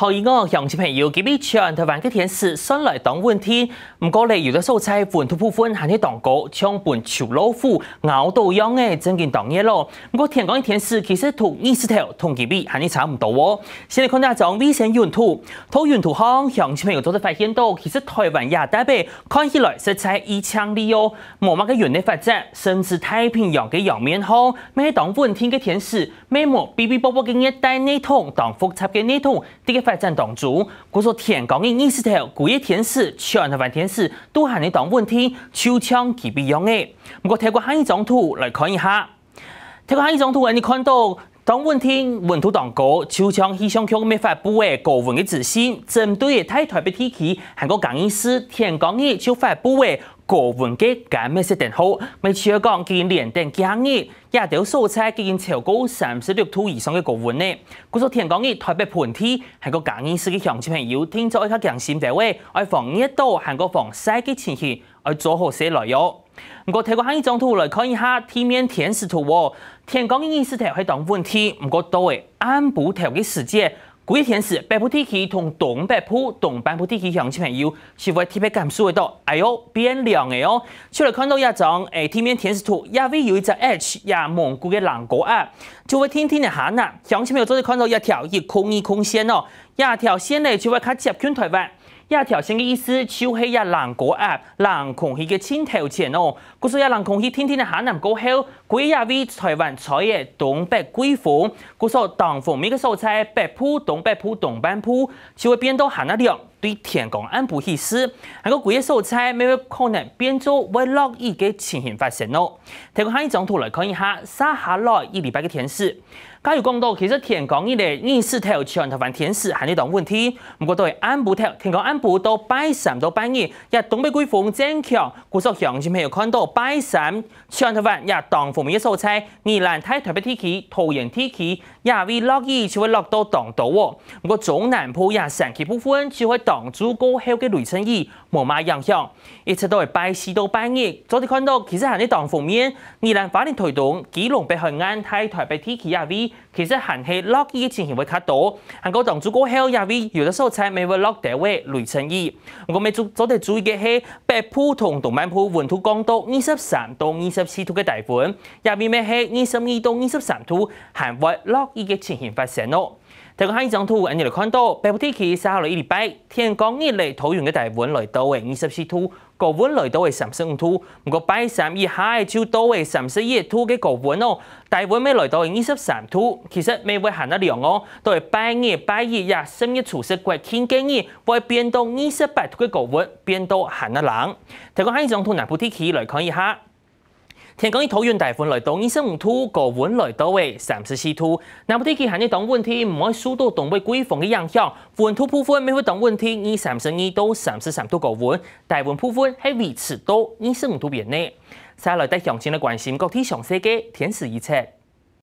可以我鄉親朋友幾邊長台湾啲天使先来当问天，唔过咧有的素材本土、部分还是当果、枪本炒老虎、熬到秧诶，真件当野咯。唔过天光啲天使其实同二十条同幾邊还是差唔多哦。先嚟看下種微信物图，土壤土方鄉朋友都都发现到，其实台湾也代表看起来色彩异常啲哦，冇乜嘅原嚟发展，甚至太平洋嘅洋面方，咩当问天嘅天使，咩冇哔哔波波嘅啲帶内土、当复杂嘅内土，啲嘅。在占档主，嗰说天钢的伊斯特古也天使、小人头份天使，都喊你当文天超枪起必用诶。不过泰过汉业总图来看一下，泰过汉业总图，你看到当问天问土档股超枪起上强，没发布嘅过分的自信，针对诶，太抬提起韩国钢斯天钢的就发布嘅。各环的干咩些？定好，咪除了讲今年定强年，也得蔬菜今年超过三十六度以上嘅高温呢。古说田讲伊台北盆地系个强年室嘅乡亲朋友，天早爱卡强势定爱防一刀，韩国防晒嘅前期爱做好些内容。不过睇过下伊张图来看一下地面天使图哦。田光伊伊是台湾台风天，不过都会按部调嘅时节。古伊天时，北部天气同东北部、东北部天气乡亲朋友，是否特别感受舒服哎呦变凉个哦！除了看到一张诶，地面天使图，也会有一只 H，亚蒙古的狼廓啊！就会天天的冷呐。乡亲朋友昨日看到一条，一空一空线哦，一条线呢就会较接近台湾。亚条线嘅意思，就系亚人高压，人空气嘅青头前哦，故说亚人空气天天咧下南过后，归亚为台湾吹嘅东北季风，故说台风面嘅蔬菜北埔、东北埔、东半埔，就会变到下纳凉。对天宫安部显示，那个鬼的蔬菜，没有可能变做会落雨的情形发生哦？提供下一张图来看一下，沙哈落一礼拜的天使。假如讲到其实天宫一的历史气候头候天使还有点问题，不过都会安步气天田安步到拜三到拜二也东北季风增强，故所像前朋有看到拜三气头天份也当方面嘅蔬菜，你兰太台北地区、桃园地区也会落雨，就会落到冻土哦。不过中南部也山区部分就会。党主高厚嘅雷尘器无咩影响，一切都系拜四到拜嘅。昨天看到其实喺呢党方面，二兰发力推动，基隆白鹤眼、台北 T K 气 V，其实还是落雨嘅情形会较多。韩国党主高厚啊 V 有的时候才未会落到位雷尘器。我哋注，昨天注意嘅系八度、同动漫铺温度降到二十三到二十四度嘅大款入面咩系二十二到二十三度，系会落雨嘅情形发生咯。透過下一張圖，我哋嚟看到北部地區三號一禮拜天光熱嚟，桃園嘅大部分來到嘅二十四度，高溫來到嘅三十五度。唔過拜三以下嘅就到嘅三十一度嘅高溫哦，大部分咩來到嘅二十三度。其實每會行得涼哦，到係拜二、拜一呀，深夜除夕過天氣熱，會變到二十八度嘅高溫，變到行得冷。透過下一張圖，南部地區來看一下。天講啲土源大款来到，啲生土高温来到位，三十四土。南部啲其他啲当盤天唔可受到东北季风風嘅影响，温土部分未會当盤天，二三四二到三十三度高温，大盤部分係微次土，啲生土變呢。三来對行情嘅关心，各地詳細嘅天時预测。